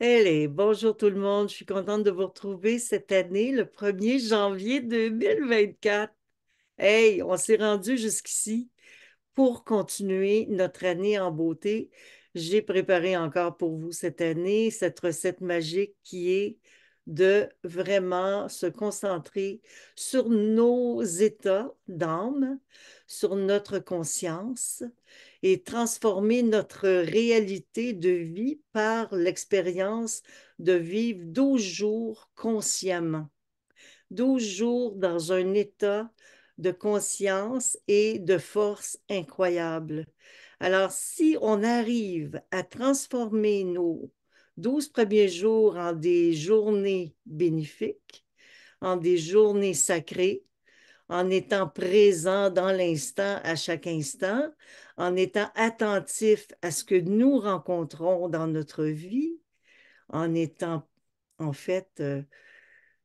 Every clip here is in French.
Allez, bonjour tout le monde. Je suis contente de vous retrouver cette année, le 1er janvier 2024. Hey, on s'est rendu jusqu'ici pour continuer notre année en beauté. J'ai préparé encore pour vous cette année cette recette magique qui est de vraiment se concentrer sur nos états d'âme, sur notre conscience et transformer notre réalité de vie par l'expérience de vivre 12 jours consciemment, 12 jours dans un état de conscience et de force incroyable. Alors, si on arrive à transformer nos 12 premiers jours en des journées bénéfiques, en des journées sacrées, en étant présent dans l'instant, à chaque instant, en étant attentif à ce que nous rencontrons dans notre vie, en étant en fait euh,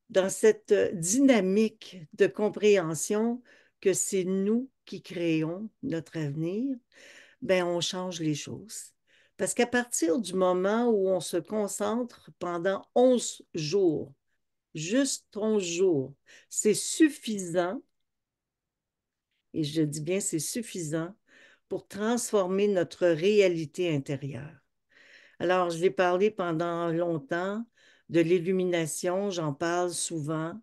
dans cette dynamique de compréhension que c'est nous qui créons notre avenir, ben on change les choses. Parce qu'à partir du moment où on se concentre pendant 11 jours, juste 11 jours, c'est suffisant et je dis bien c'est suffisant pour transformer notre réalité intérieure. Alors, je vais parler pendant longtemps de l'illumination, j'en parle souvent,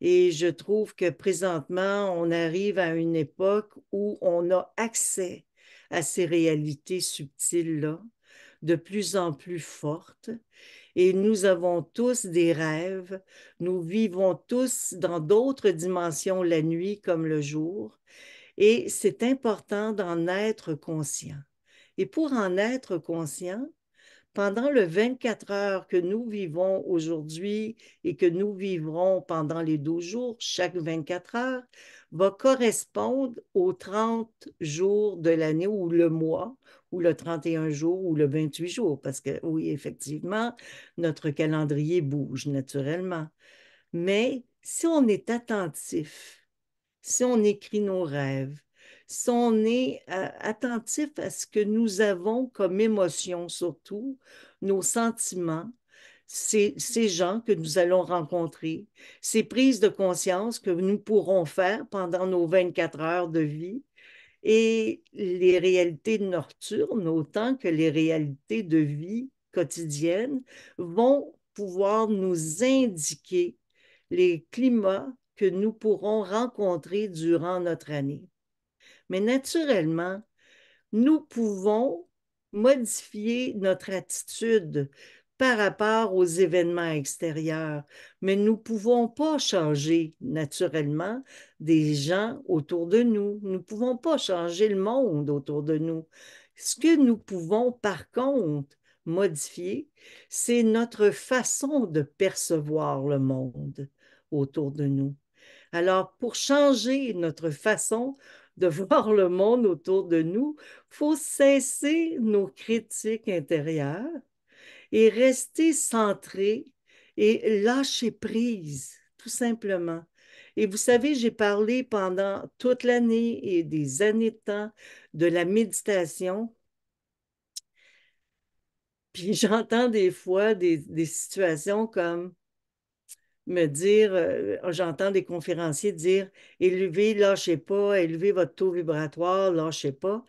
et je trouve que présentement, on arrive à une époque où on a accès à ces réalités subtiles-là, de plus en plus fortes, et nous avons tous des rêves, nous vivons tous dans d'autres dimensions la nuit comme le jour, et c'est important d'en être conscient. Et pour en être conscient, pendant le 24 heures que nous vivons aujourd'hui et que nous vivrons pendant les 12 jours, chaque 24 heures, va correspondre aux 30 jours de l'année ou le mois ou le 31 jours ou le 28 jours, parce que oui, effectivement, notre calendrier bouge naturellement. Mais si on est attentif si on écrit nos rêves, si on est euh, attentif à ce que nous avons comme émotion, surtout nos sentiments, ces, ces, gens que nous allons rencontrer, ces prises de conscience que nous pourrons faire pendant nos 24 heures de vie et les réalités nocturnes, autant que les réalités de vie quotidienne, vont pouvoir nous indiquer les climats que nous pourrons rencontrer durant notre année. Mais naturellement, nous pouvons modifier notre attitude par rapport aux événements extérieurs, mais nous ne pouvons pas changer naturellement des gens autour de nous. Nous ne pouvons pas changer le monde autour de nous. Ce que nous pouvons, par contre, modifier, c'est notre façon de percevoir le monde autour de nous. Alors, pour changer notre façon de voir le monde autour de nous, faut cesser nos critiques intérieures et rester centré et lâcher prise, tout simplement. Et vous savez, j'ai parlé pendant toute l'année et des années de temps de la méditation. Puis j'entends des fois des situations comme me dire, euh, j'entends des conférenciers dire élevez, lâchez pas, élevez votre taux vibratoire, lâchez pas.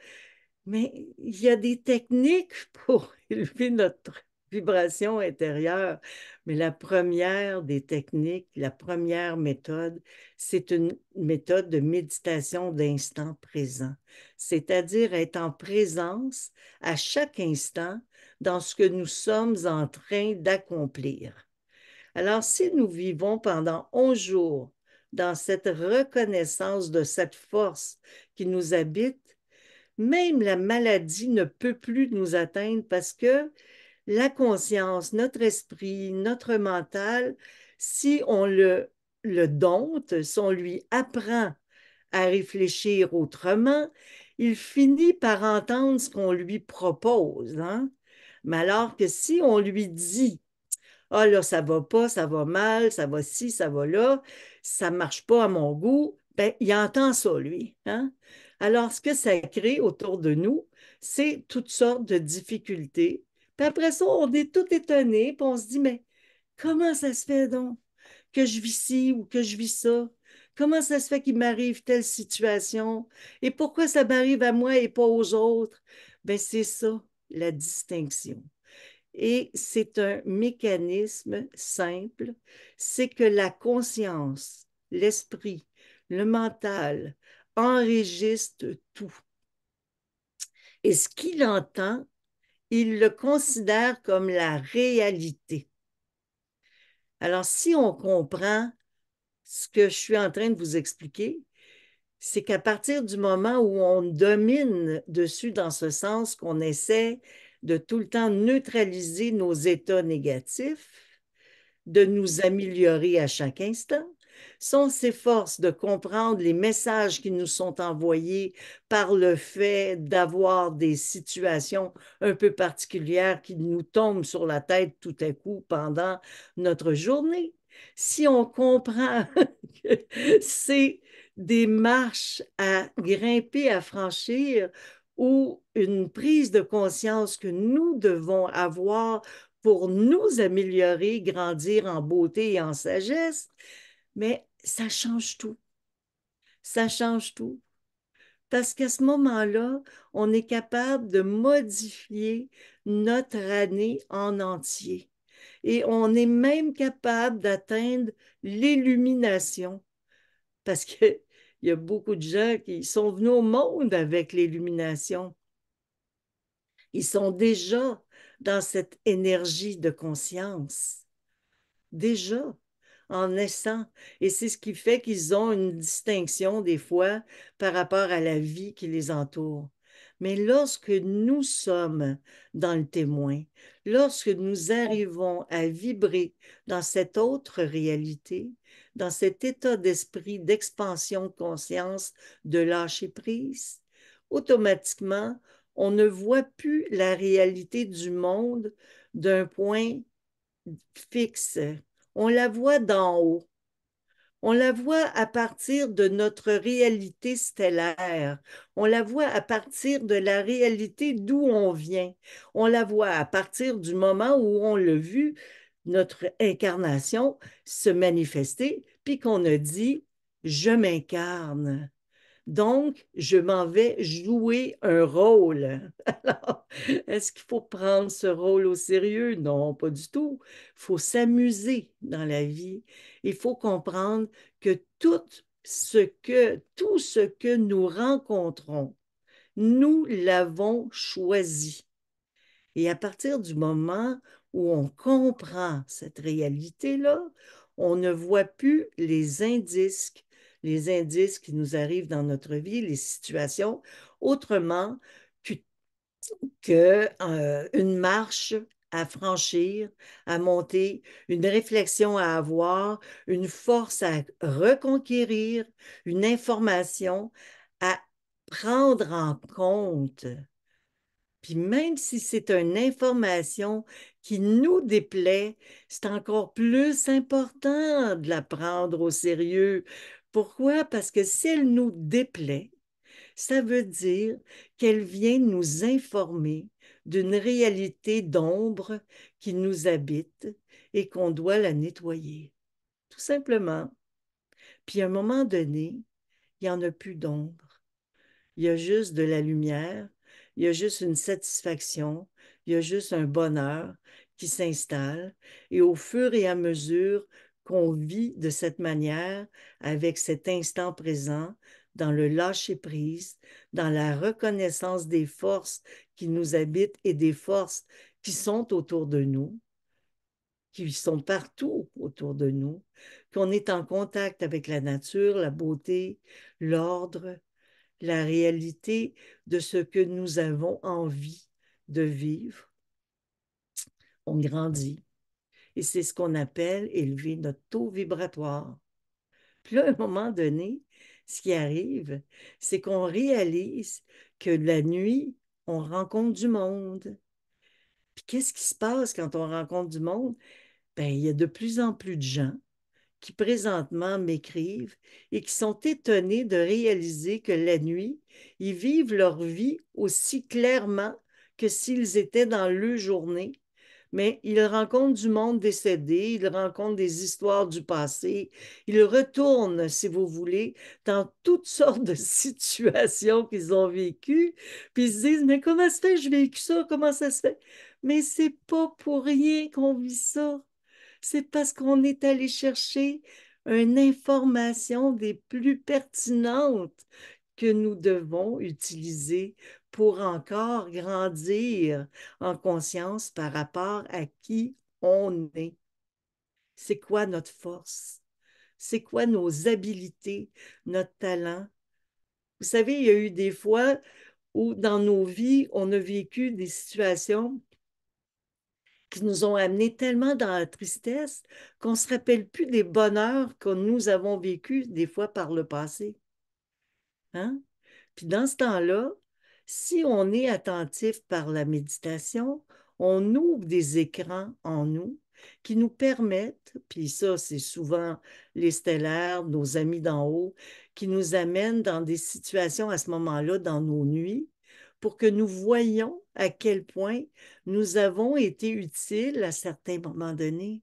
Mais il y a des techniques pour élever notre vibration intérieure. Mais la première des techniques, la première méthode, c'est une méthode de méditation d'instant présent, c'est-à-dire être en présence à chaque instant dans ce que nous sommes en train d'accomplir. Alors, si nous vivons pendant onze jours dans cette reconnaissance de cette force qui nous habite, même la maladie ne peut plus nous atteindre parce que la conscience, notre esprit, notre mental, si on le, le dompte, si on lui apprend à réfléchir autrement, il finit par entendre ce qu'on lui propose. Hein. Mais alors que si on lui dit ah là, ça va pas, ça va mal, ça va ci, ça va là, ça marche pas à mon goût. Ben, il entend ça, lui. Hein. Alors, ce que ça crée autour de nous, c'est toutes sortes de difficultés. Puis après ça, on est tout étonné, puis on se dit, mais comment ça se fait donc que je vis ci ou que je vis ça? Comment ça se fait qu'il m'arrive telle situation? Et pourquoi ça m'arrive à moi et pas aux autres? Ben, c'est ça, la distinction. Et c'est un mécanisme simple, c'est que la conscience, l'esprit, le mental enregistre tout. Et ce qu'il entend, il le considère comme la réalité. Alors, si on comprend ce que je suis en train de vous expliquer, c'est qu'à partir du moment où on domine dessus dans ce sens qu'on essaie de tout le temps neutraliser nos états négatifs, de nous améliorer à chaque instant. Si on s'efforce de comprendre les messages qui nous sont envoyés par le fait d'avoir des situations un peu particulières qui nous tombent sur la tête tout à coup pendant notre journée, si on comprend que c'est des marches à grimper, à franchir ou une prise de conscience que nous devons avoir pour nous améliorer, grandir en beauté et en sagesse, mais ça change tout. Ça change tout. Parce qu'à ce moment-là, on est capable de modifier notre année en entier. Et on est même capable d'atteindre l'illumination. Parce que il y a beaucoup de gens qui sont venus au monde avec l'illumination. Ils sont déjà dans cette énergie de conscience, déjà en naissant. Et c'est ce qui fait qu'ils ont une distinction des fois par rapport à la vie qui les entoure. Mais lorsque nous sommes dans le témoin, lorsque nous arrivons à vibrer dans cette autre réalité, dans cet état d'esprit d'expansion de conscience, de lâcher prise, automatiquement, on ne voit plus la réalité du monde d'un point fixe. On la voit d'en haut. On la voit à partir de notre réalité stellaire. On la voit à partir de la réalité d'où on vient. On la voit à partir du moment où on l'a vu, notre incarnation se manifester, puis qu'on a dit, je m'incarne. Donc, je m'en vais jouer un rôle. Alors, est-ce qu'il faut prendre ce rôle au sérieux? Non, pas du tout. Il faut s'amuser dans la vie. Il faut comprendre que tout ce que, tout ce que nous rencontrons, nous l'avons choisi. Et à partir du moment où on comprend cette réalité-là, on ne voit plus les indices les indices qui nous arrivent dans notre vie, les situations, autrement qu'une euh, une marche à franchir, à monter, une réflexion à avoir, une force à reconquérir, une information à prendre en compte. Puis même si c'est une information qui nous déplaît, c'est encore plus important de la prendre au sérieux, pourquoi? Parce que si elle nous déplaît, ça veut dire qu'elle vient nous informer d'une réalité d'ombre qui nous habite et qu'on doit la nettoyer. Tout simplement. Puis à un moment donné, il n'y en a plus d'ombre. Il y a juste de la lumière, il y a juste une satisfaction, il y a juste un bonheur qui s'installe. Et au fur et à mesure qu'on vit de cette manière, avec cet instant présent, dans le lâcher-prise, dans la reconnaissance des forces qui nous habitent et des forces qui sont autour de nous, qui sont partout autour de nous, qu'on est en contact avec la nature, la beauté, l'ordre, la réalité de ce que nous avons envie de vivre. On grandit. Et c'est ce qu'on appelle élever notre taux vibratoire. Puis à un moment donné, ce qui arrive, c'est qu'on réalise que la nuit, on rencontre du monde. Puis qu'est-ce qui se passe quand on rencontre du monde? Bien, il y a de plus en plus de gens qui présentement m'écrivent et qui sont étonnés de réaliser que la nuit, ils vivent leur vie aussi clairement que s'ils étaient dans le journée mais il rencontre du monde décédé, ils rencontre des histoires du passé, Ils retournent, si vous voulez, dans toutes sortes de situations qu'ils ont vécues, puis ils se disent, mais comment se fait, j'ai vécu ça, comment ça se fait? Mais c'est pas pour rien qu'on vit ça. C'est parce qu'on est allé chercher une information des plus pertinentes que nous devons utiliser pour encore grandir en conscience par rapport à qui on est. C'est quoi notre force? C'est quoi nos habilités, notre talent? Vous savez, il y a eu des fois où dans nos vies, on a vécu des situations qui nous ont amenés tellement dans la tristesse qu'on ne se rappelle plus des bonheurs que nous avons vécus des fois par le passé. Hein? Puis dans ce temps-là, si on est attentif par la méditation, on ouvre des écrans en nous qui nous permettent, puis ça c'est souvent les stellaires, nos amis d'en haut, qui nous amènent dans des situations à ce moment-là, dans nos nuits, pour que nous voyions à quel point nous avons été utiles à certains moments donnés.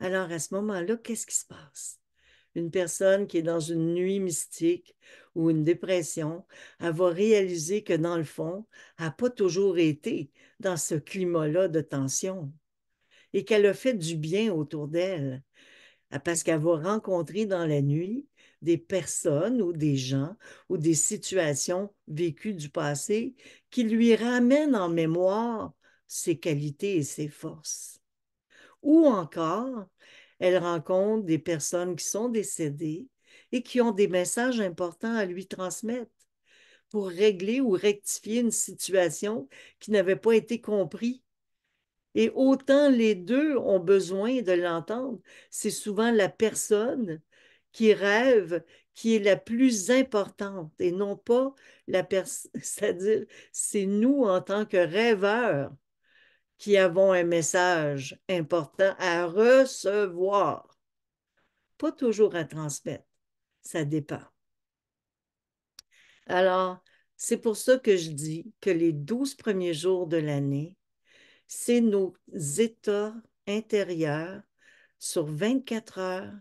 Alors à ce moment-là, qu'est-ce qui se passe? une personne qui est dans une nuit mystique ou une dépression, elle va réaliser que dans le fond, elle n'a pas toujours été dans ce climat-là de tension et qu'elle a fait du bien autour d'elle euh, parce qu'elle va rencontrer dans la nuit des personnes ou des gens ou des situations vécues du passé qui lui ramènent en mémoire ses qualités et ses forces. Ou encore, elle rencontre des personnes qui sont décédées et qui ont des messages importants à lui transmettre pour régler ou rectifier une situation qui n'avait pas été comprise. Et autant les deux ont besoin de l'entendre, c'est souvent la personne qui rêve qui est la plus importante et non pas la personne, c'est-à-dire c'est nous en tant que rêveurs qui avons un message important à recevoir. Pas toujours à transmettre, ça dépend. Alors, c'est pour ça que je dis que les douze premiers jours de l'année, c'est nos états intérieurs sur 24 heures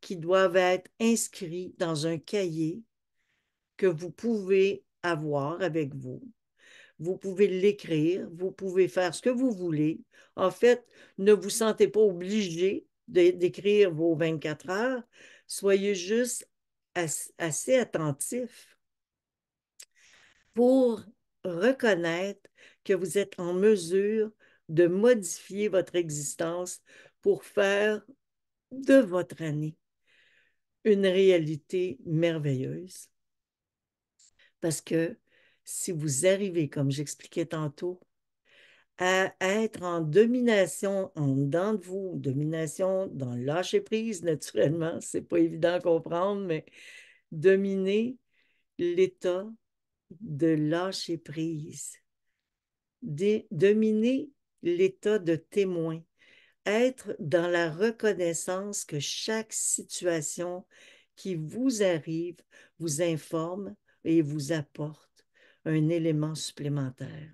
qui doivent être inscrits dans un cahier que vous pouvez avoir avec vous vous pouvez l'écrire, vous pouvez faire ce que vous voulez. En fait, ne vous sentez pas obligé d'écrire vos 24 heures. Soyez juste assez attentif pour reconnaître que vous êtes en mesure de modifier votre existence pour faire de votre année une réalité merveilleuse. Parce que si vous arrivez, comme j'expliquais tantôt, à être en domination en dedans de vous, domination dans lâcher prise naturellement, c'est pas évident à comprendre, mais dominer l'état de lâcher prise, de, dominer l'état de témoin, être dans la reconnaissance que chaque situation qui vous arrive vous informe et vous apporte un élément supplémentaire.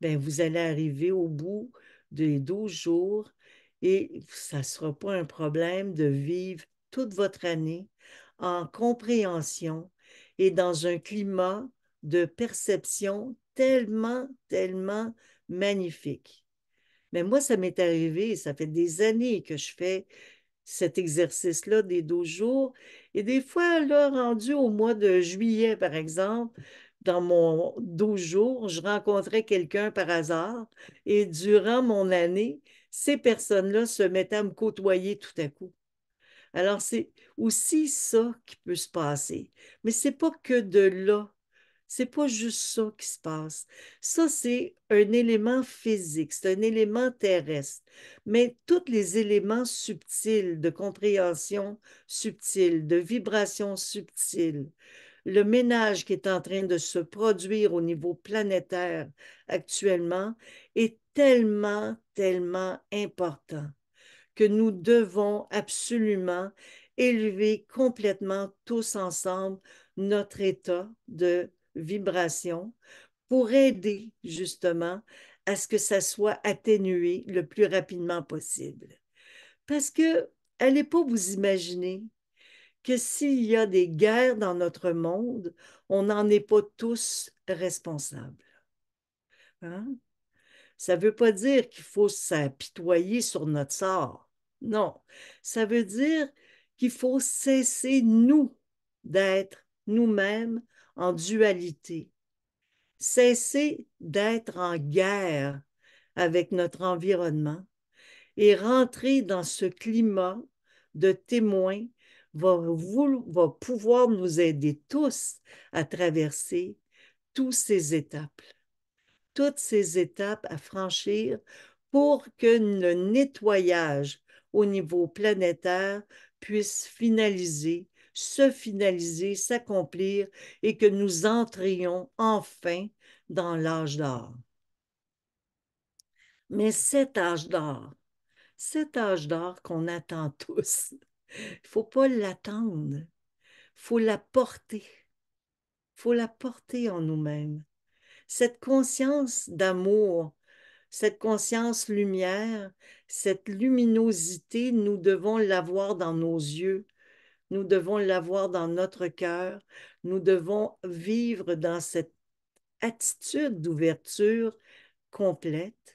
Ben, vous allez arriver au bout des 12 jours et ça ne sera pas un problème de vivre toute votre année en compréhension et dans un climat de perception tellement, tellement magnifique. Mais moi, ça m'est arrivé, ça fait des années que je fais cet exercice-là des 12 jours. Et des fois, là, rendu au mois de juillet, par exemple, dans mon 12 jours, je rencontrais quelqu'un par hasard et durant mon année, ces personnes-là se mettaient à me côtoyer tout à coup. Alors, c'est aussi ça qui peut se passer. Mais ce n'est pas que de là. C'est pas juste ça qui se passe. Ça, c'est un élément physique, c'est un élément terrestre. Mais tous les éléments subtils de compréhension subtile, de vibration subtile, le ménage qui est en train de se produire au niveau planétaire actuellement est tellement, tellement important que nous devons absolument élever complètement tous ensemble notre état de vibration pour aider justement à ce que ça soit atténué le plus rapidement possible. Parce que allez pas vous imaginer que s'il y a des guerres dans notre monde, on n'en est pas tous responsables. Hein? Ça ne veut pas dire qu'il faut s'apitoyer sur notre sort. Non, ça veut dire qu'il faut cesser, nous, d'être nous-mêmes en dualité, cesser d'être en guerre avec notre environnement et rentrer dans ce climat de témoins va, va pouvoir nous aider tous à traverser toutes ces étapes, toutes ces étapes à franchir pour que le nettoyage au niveau planétaire puisse finaliser, se finaliser, s'accomplir et que nous entrions enfin dans l'âge d'or. Mais cet âge d'or, cet âge d'or qu'on attend tous, il faut pas l'attendre. Il faut la porter. Il faut la porter en nous-mêmes. Cette conscience d'amour, cette conscience lumière, cette luminosité, nous devons l'avoir dans nos yeux. Nous devons l'avoir dans notre cœur. Nous devons vivre dans cette attitude d'ouverture complète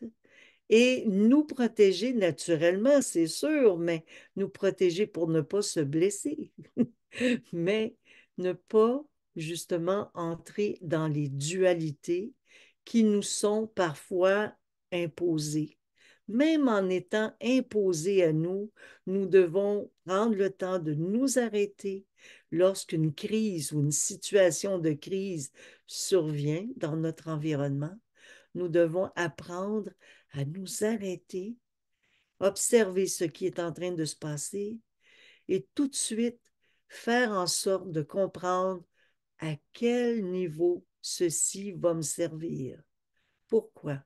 et nous protéger naturellement, c'est sûr, mais nous protéger pour ne pas se blesser, mais ne pas justement entrer dans les dualités qui nous sont parfois imposées. Même en étant imposées à nous, nous devons prendre le temps de nous arrêter lorsqu'une crise ou une situation de crise survient dans notre environnement nous devons apprendre à nous arrêter, observer ce qui est en train de se passer et tout de suite faire en sorte de comprendre à quel niveau ceci va me servir. Pourquoi?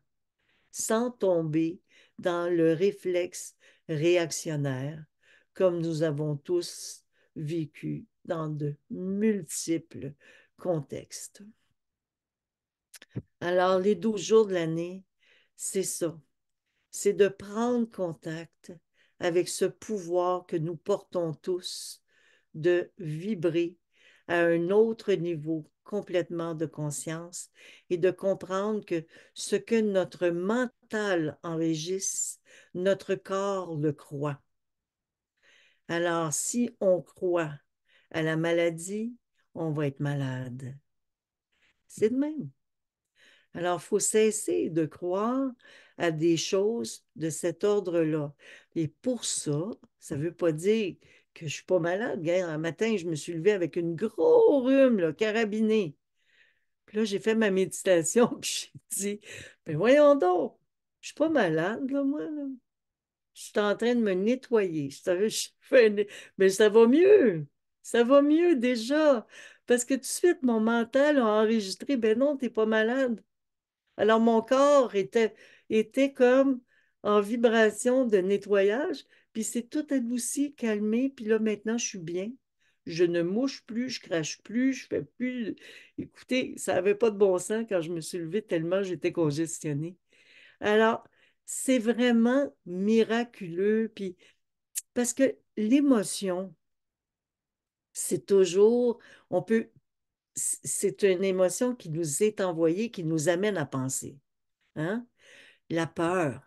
Sans tomber dans le réflexe réactionnaire, comme nous avons tous vécu dans de multiples contextes. Alors, les 12 jours de l'année, c'est ça. C'est de prendre contact avec ce pouvoir que nous portons tous de vibrer à un autre niveau complètement de conscience et de comprendre que ce que notre mental enregistre, notre corps le croit. Alors, si on croit à la maladie, on va être malade. C'est de même. Alors, il faut cesser de croire à des choses de cet ordre-là. Et pour ça, ça ne veut pas dire que je suis pas malade. Hier, un matin, je me suis levée avec une gros rhume, là, carabinée. Puis là, j'ai fait ma méditation, puis j'ai dit, mais ben, voyons donc, je suis pas malade, là, moi. Là. Je suis en train de me nettoyer. mais ça va mieux. Ça va mieux déjà. Parce que tout de suite, mon mental a enregistré, ben non, tu n'es pas malade. Alors, mon corps était, était comme en vibration de nettoyage, puis c'est tout adouci, calmé, puis là, maintenant, je suis bien. Je ne mouche plus, je crache plus, je fais plus. Écoutez, ça n'avait pas de bon sens quand je me suis levée tellement j'étais congestionnée. Alors, c'est vraiment miraculeux, puis parce que l'émotion, c'est toujours, on peut c'est une émotion qui nous est envoyée, qui nous amène à penser. Hein? La peur.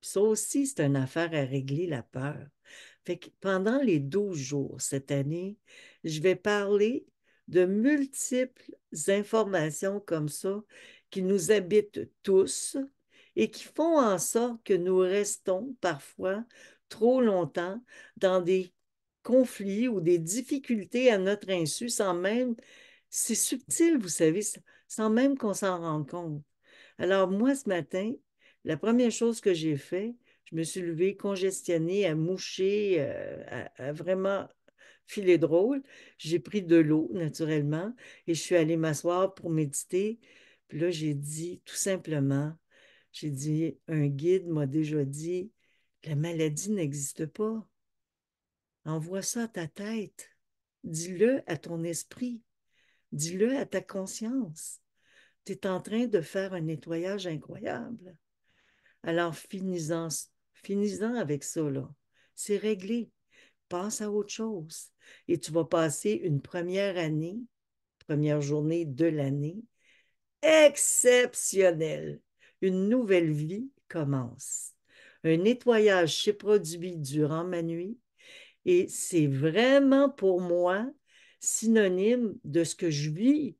Ça aussi, c'est une affaire à régler, la peur. Fait que pendant les 12 jours cette année, je vais parler de multiples informations comme ça qui nous habitent tous et qui font en sorte que nous restons parfois trop longtemps dans des conflits ou des difficultés à notre insu sans même c'est subtil, vous savez, sans même qu'on s'en rende compte. Alors, moi, ce matin, la première chose que j'ai fait, je me suis levée congestionnée, à moucher, euh, à, vraiment filer drôle. J'ai pris de l'eau, naturellement, et je suis allée m'asseoir pour méditer. Puis là, j'ai dit tout simplement, j'ai dit, un guide m'a déjà dit, la maladie n'existe pas. Envoie ça à ta tête. Dis-le à ton esprit. Dis-le à ta conscience. Tu es en train de faire un nettoyage incroyable. Alors, finis-en avec ça, C'est réglé. Passe à autre chose. Et tu vas passer une première année, première journée de l'année, exceptionnelle. Une nouvelle vie commence. Un nettoyage s'est produit durant ma nuit et c'est vraiment pour moi synonyme de ce que je vis.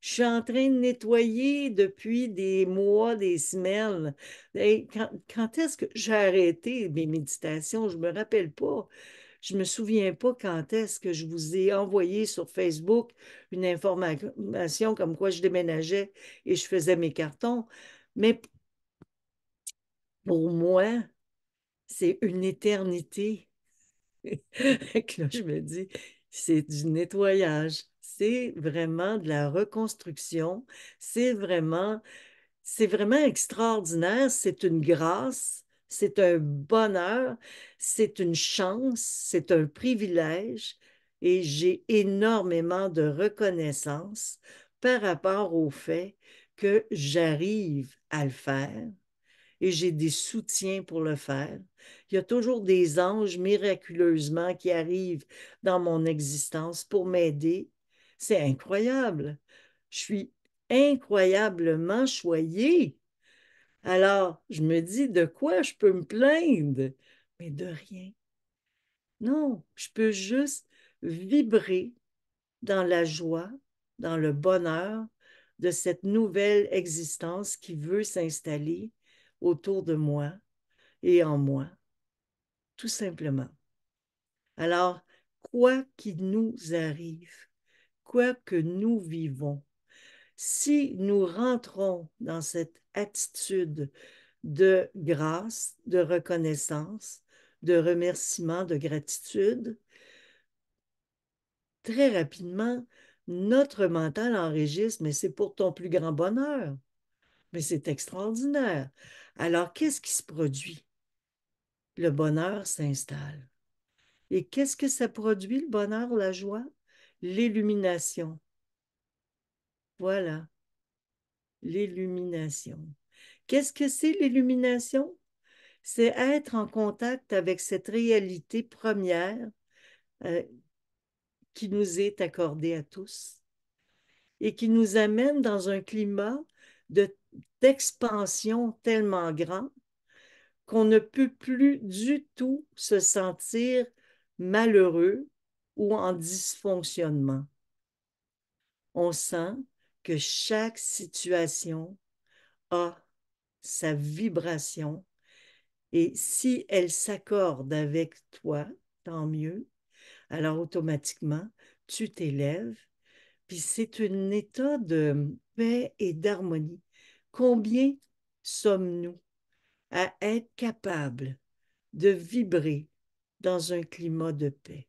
Je suis en train de nettoyer depuis des mois, des semaines. quand, est-ce que j'ai arrêté mes méditations? Je ne me rappelle pas. Je ne me souviens pas quand est-ce que je vous ai envoyé sur Facebook une information comme quoi je déménageais et je faisais mes cartons. Mais pour moi, c'est une éternité. là, je me dis, c'est du nettoyage, c'est vraiment de la reconstruction, c'est vraiment, c'est vraiment extraordinaire, c'est une grâce, c'est un bonheur, c'est une chance, c'est un privilège et j'ai énormément de reconnaissance par rapport au fait que j'arrive à le faire, et j'ai des soutiens pour le faire. Il y a toujours des anges miraculeusement qui arrivent dans mon existence pour m'aider. C'est incroyable. Je suis incroyablement choyée. Alors, je me dis, de quoi je peux me plaindre? Mais de rien. Non, je peux juste vibrer dans la joie, dans le bonheur de cette nouvelle existence qui veut s'installer autour de moi et en moi, tout simplement. Alors, quoi qu'il nous arrive, quoi que nous vivons, si nous rentrons dans cette attitude de grâce, de reconnaissance, de remerciement, de gratitude, très rapidement, notre mental enregistre, mais c'est pour ton plus grand bonheur. Mais c'est extraordinaire. Alors, qu'est-ce qui se produit? Le bonheur s'installe. Et qu'est-ce que ça produit, le bonheur, la joie? L'illumination. Voilà. L'illumination. Qu'est-ce que c'est l'illumination? C'est être en contact avec cette réalité première euh, qui nous est accordée à tous et qui nous amène dans un climat de d'expansion tellement grand qu'on ne peut plus du tout se sentir malheureux ou en dysfonctionnement. On sent que chaque situation a sa vibration et si elle s'accorde avec toi, tant mieux. Alors automatiquement, tu t'élèves. Puis c'est un état de paix et d'harmonie. Combien sommes-nous à être capables de vibrer dans un climat de paix?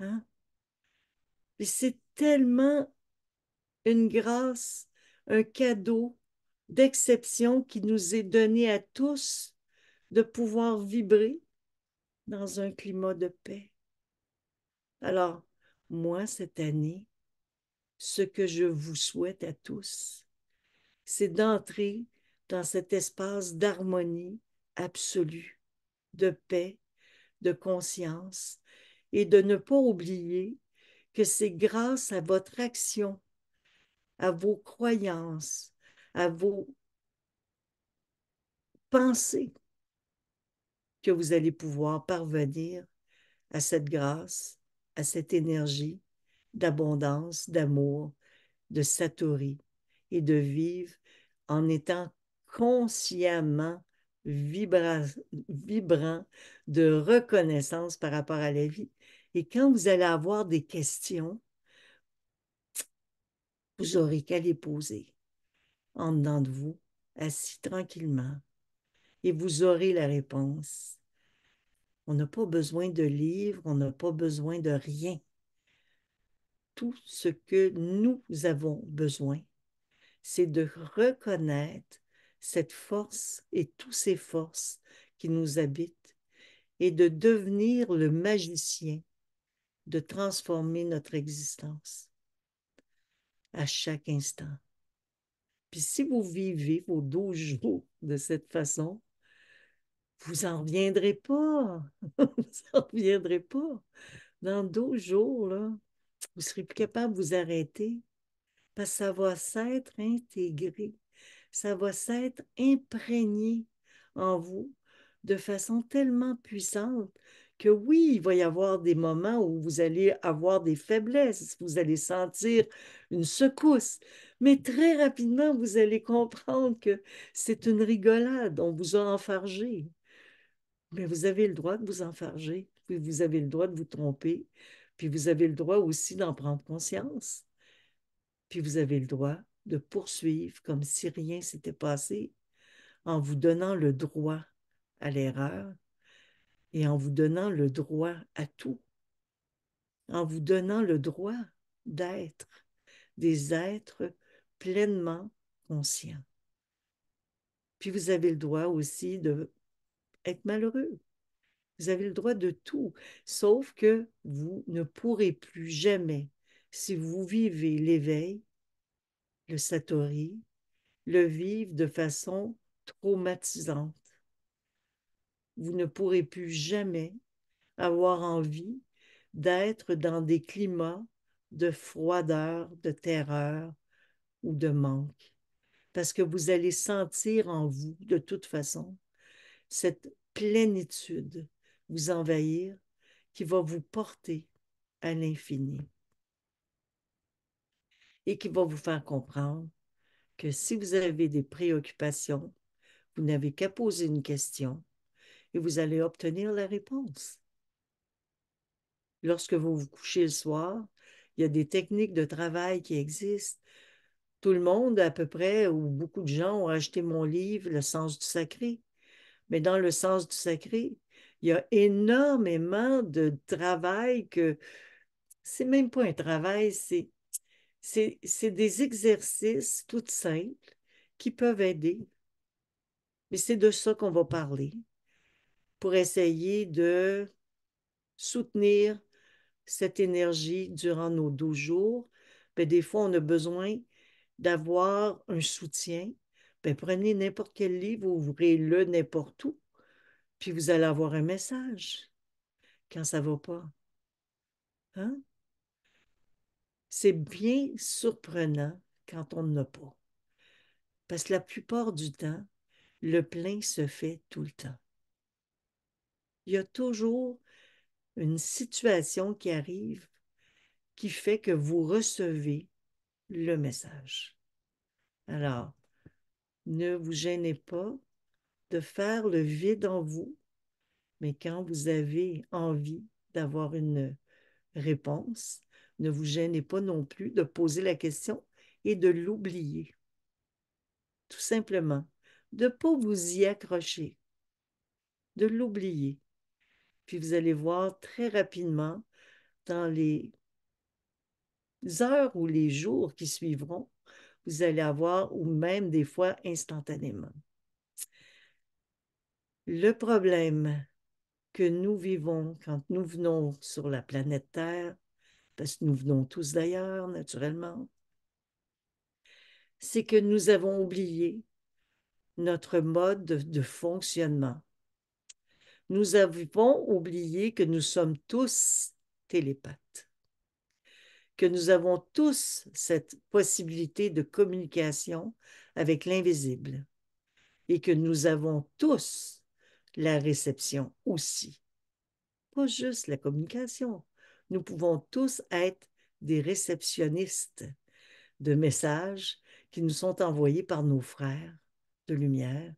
Hein? c'est tellement une grâce, un cadeau d'exception qui nous est donné à tous de pouvoir vibrer dans un climat de paix. Alors, moi, cette année, ce que je vous souhaite à tous, c'est d'entrer dans cet espace d'harmonie absolue, de paix, de conscience, et de ne pas oublier que c'est grâce à votre action, à vos croyances, à vos pensées que vous allez pouvoir parvenir à cette grâce, à cette énergie d'abondance, d'amour, de satori et de vivre en étant consciemment vibrant de reconnaissance par rapport à la vie. Et quand vous allez avoir des questions, vous aurez qu'à les poser en dedans de vous, assis tranquillement, et vous aurez la réponse. On n'a pas besoin de livres, on n'a pas besoin de rien. Tout ce que nous avons besoin, c'est de reconnaître cette force et toutes ces forces qui nous habitent et de devenir le magicien de transformer notre existence à chaque instant. Puis si vous vivez vos 12 jours de cette façon, vous n'en reviendrez pas. vous n'en reviendrez pas. Dans 12 jours, là, vous serez plus capable de vous arrêter parce que ça va s'être intégré, ça va s'être imprégné en vous de façon tellement puissante que oui, il va y avoir des moments où vous allez avoir des faiblesses, vous allez sentir une secousse, mais très rapidement, vous allez comprendre que c'est une rigolade, on vous a enfargé. Mais vous avez le droit de vous enfarger, puis vous avez le droit de vous tromper, puis vous avez le droit aussi d'en prendre conscience puis vous avez le droit de poursuivre comme si rien s'était passé en vous donnant le droit à l'erreur et en vous donnant le droit à tout, en vous donnant le droit d'être des êtres pleinement conscients. Puis vous avez le droit aussi de être malheureux. Vous avez le droit de tout, sauf que vous ne pourrez plus jamais si vous vivez l'éveil, le satori, le vivre de façon traumatisante. Vous ne pourrez plus jamais avoir envie d'être dans des climats de froideur, de terreur ou de manque, parce que vous allez sentir en vous, de toute façon, cette plénitude vous envahir qui va vous porter à l'infini et qui va vous faire comprendre que si vous avez des préoccupations, vous n'avez qu'à poser une question et vous allez obtenir la réponse. Lorsque vous vous couchez le soir, il y a des techniques de travail qui existent. Tout le monde, à peu près, ou beaucoup de gens ont acheté mon livre, Le sens du sacré. Mais dans le sens du sacré, il y a énormément de travail que c'est même pas un travail, c'est c'est des exercices tout simples qui peuvent aider. Mais c'est de ça qu'on va parler pour essayer de soutenir cette énergie durant nos 12 jours. mais ben, des fois, on a besoin d'avoir un soutien. Ben, prenez n'importe quel livre, ouvrez-le n'importe où, puis vous allez avoir un message quand ça ne va pas. Hein? C'est bien surprenant quand on n'a pas. Parce que la plupart du temps, le plein se fait tout le temps. Il y a toujours une situation qui arrive qui fait que vous recevez le message. Alors, ne vous gênez pas de faire le vide en vous, mais quand vous avez envie d'avoir une réponse, ne vous gênez pas non plus de poser la question et de l'oublier. Tout simplement, de ne pas vous y accrocher, de l'oublier. Puis vous allez voir très rapidement, dans les heures ou les jours qui suivront, vous allez avoir, ou même des fois instantanément. Le problème que nous vivons quand nous venons sur la planète Terre, nous venons tous d'ailleurs, naturellement, c'est que nous avons oublié notre mode de, de fonctionnement. Nous avons oublié que nous sommes tous télépathes, que nous avons tous cette possibilité de communication avec l'invisible et que nous avons tous la réception aussi. Pas juste la communication, nous pouvons tous être des réceptionnistes de messages qui nous sont envoyés par nos frères de lumière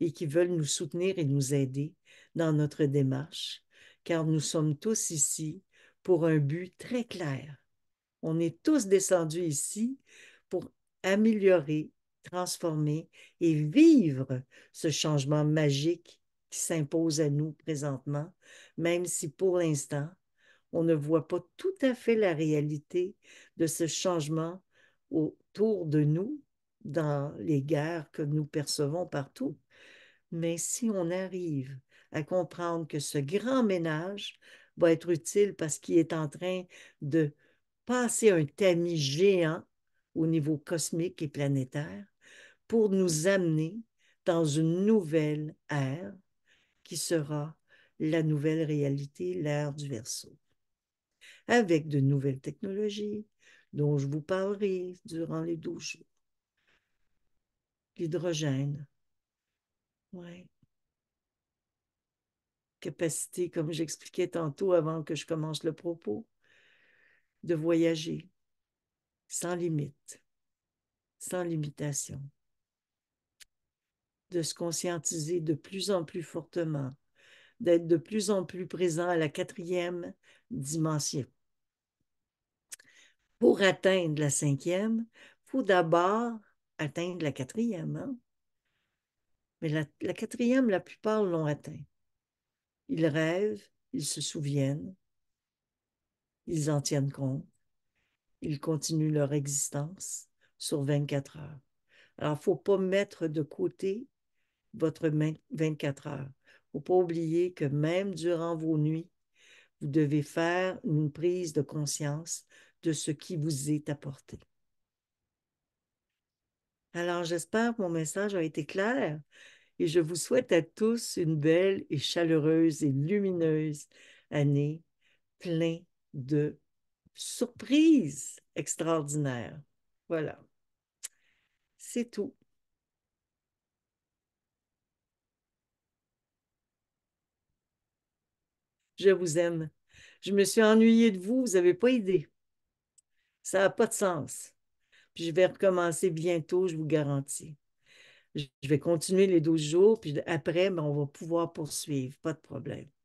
et qui veulent nous soutenir et nous aider dans notre démarche, car nous sommes tous ici pour un but très clair. On est tous descendus ici pour améliorer, transformer et vivre ce changement magique qui s'impose à nous présentement, même si pour l'instant, on ne voit pas tout à fait la réalité de ce changement autour de nous, dans les guerres que nous percevons partout. Mais si on arrive à comprendre que ce grand ménage va être utile parce qu'il est en train de passer un tamis géant au niveau cosmique et planétaire pour nous amener dans une nouvelle ère qui sera la nouvelle réalité, l'ère du Verseau avec de nouvelles technologies dont je vous parlerai durant les 12 jours. L'hydrogène. Oui. Capacité, comme j'expliquais tantôt avant que je commence le propos, de voyager sans limite, sans limitation, de se conscientiser de plus en plus fortement d'être de plus en plus présent à la quatrième dimension. Pour atteindre la cinquième, il faut d'abord atteindre la quatrième. Hein? Mais la, la quatrième, la plupart l'ont atteint. Ils rêvent, ils se souviennent, ils en tiennent compte, ils continuent leur existence sur 24 heures. Alors, il ne faut pas mettre de côté votre 24 heures ne faut pas oublier que même durant vos nuits, vous devez faire une prise de conscience de ce qui vous est apporté. Alors j'espère que mon message a été clair et je vous souhaite à tous une belle et chaleureuse et lumineuse année pleine de surprises extraordinaires. Voilà. C'est tout. Je vous aime. Je me suis ennuyée de vous, vous n'avez pas idée. Ça n'a pas de sens. Puis je vais recommencer bientôt, je vous garantis. Je vais continuer les 12 jours, puis après, ben, on va pouvoir poursuivre, pas de problème.